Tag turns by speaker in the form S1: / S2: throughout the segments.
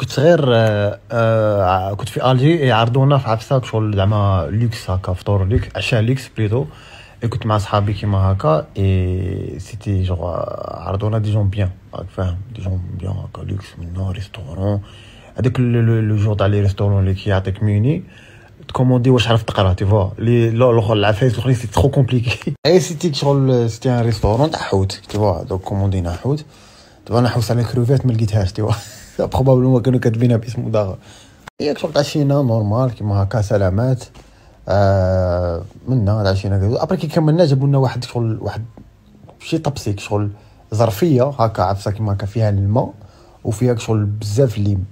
S1: كنت صغير آه، آه، كنت في الجي يعرضونا في عفسه شغل زعما لوكس هكا فطور لوكس عشاء لوكس بليتو كنت مع صحابي كيما هكا اي سيتي جوغ عرضونا دي جون بيان راك فاهم دي جون بيان هكا لوكس من ريستورون هذاك لو جو تاع لي ريستورون اللي كيعطيك ميني تكوموندي واش عرفت تقرا تي فوا لي الاخر العفايس الاخرين سي ترو كومبليكي اي سيتي شغل سيتي ان ريستورون تاع حوت تي فوا دوك كوموندينا حوت تي نحوس حوس على كروفات ما لقيتهاش تي فوا بروبابلمون كانوا كاتبينها باسم مضاغ هي شغل تعشينا نورمال كيما هكا سلامات آه منا تعشينا كذا ابري كي كملنا جابوا لنا واحد شغل واحد شي طبسيك شغل ظرفيه هكا عفسه كيما هكا فيها الماء وفيها شغل بزاف الليم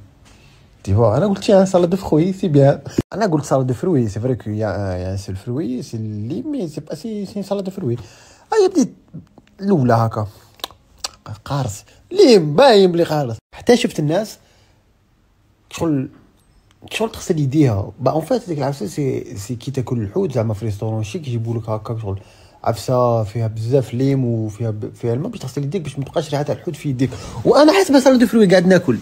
S1: فوا انا قلت يا سالاد فخوي سي بيان انا قلت سالاد فروي سي فري كو يا يا سي الفروي سي الليم مي سي با سي سي سالاد فروي هيا بديت الاولى هكا قارص ليم باين بلي قارص حتى شفت الناس شغل شغل تغسل يديها با اون فات ديك العفسه سي سي كي تاكل الحوت زعما في ريستورون شيك يجيبوا لك هكا شغل عفسه فيها بزاف ليم وفيها ب... فيها الماء باش تغسل يديك باش ما تبقاش ريحه الحوت في يديك وانا حسب صالون دو فروي قاعد ناكل